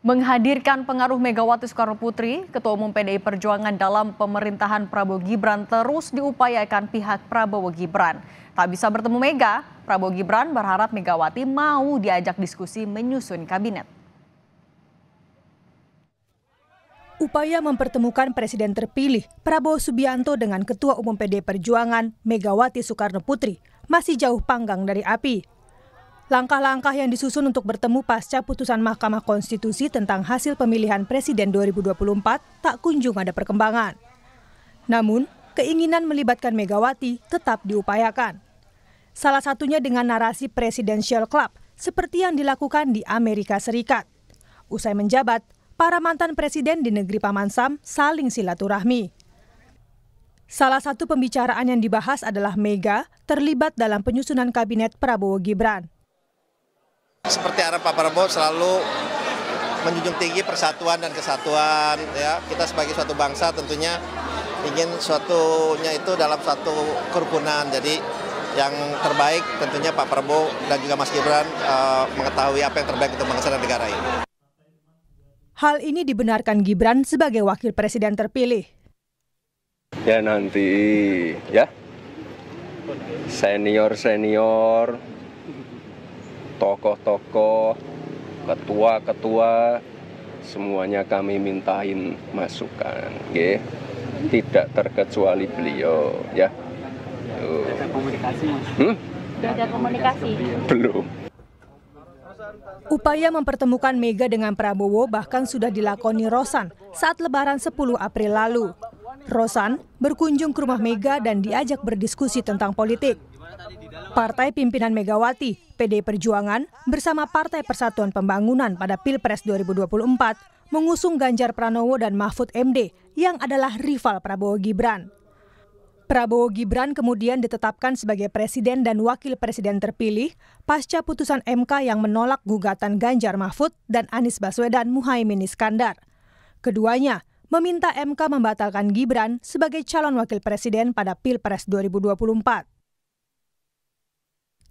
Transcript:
menghadirkan pengaruh Megawati Soekarno Putri, Ketua Umum PDI Perjuangan dalam pemerintahan Prabowo Gibran terus diupayakan pihak Prabowo Gibran. Tak bisa bertemu Mega, Prabowo Gibran berharap Megawati mau diajak diskusi menyusun kabinet. Upaya mempertemukan Presiden terpilih Prabowo Subianto dengan Ketua Umum PDI Perjuangan Megawati Soekarno Putri masih jauh panggang dari api langkah-langkah yang disusun untuk bertemu pasca putusan Mahkamah Konstitusi tentang hasil pemilihan Presiden 2024 tak kunjung ada perkembangan. Namun, keinginan melibatkan Megawati tetap diupayakan. Salah satunya dengan narasi Presidential Club seperti yang dilakukan di Amerika Serikat. Usai menjabat, para mantan presiden di negeri Paman Sam saling silaturahmi. Salah satu pembicaraan yang dibahas adalah Mega terlibat dalam penyusunan kabinet Prabowo Gibran. Seperti arah Pak Prabowo selalu menjunjung tinggi persatuan dan kesatuan ya kita sebagai suatu bangsa tentunya ingin suatunya itu dalam satu kerukunan jadi yang terbaik tentunya Pak Prabowo dan juga Mas Gibran uh, mengetahui apa yang terbaik untuk bangsa dan negara ini. Hal ini dibenarkan Gibran sebagai wakil presiden terpilih. Ya nanti ya senior senior tokoh-tokoh, ketua-ketua, semuanya kami mintain masukan, ya. Tidak terkecuali beliau, ya. Hmm? ada komunikasi? Belum. Upaya mempertemukan Mega dengan Prabowo bahkan sudah dilakoni Rosan saat lebaran 10 April lalu. Rosan berkunjung ke rumah Mega dan diajak berdiskusi tentang politik. Partai pimpinan Megawati, PD Perjuangan, bersama Partai Persatuan Pembangunan pada Pilpres 2024 mengusung Ganjar Pranowo dan Mahfud MD yang adalah rival Prabowo Gibran. Prabowo Gibran kemudian ditetapkan sebagai presiden dan wakil presiden terpilih pasca putusan MK yang menolak gugatan Ganjar Mahfud dan Anies Baswedan Muhaimin Iskandar. Keduanya meminta MK membatalkan Gibran sebagai calon wakil presiden pada Pilpres 2024.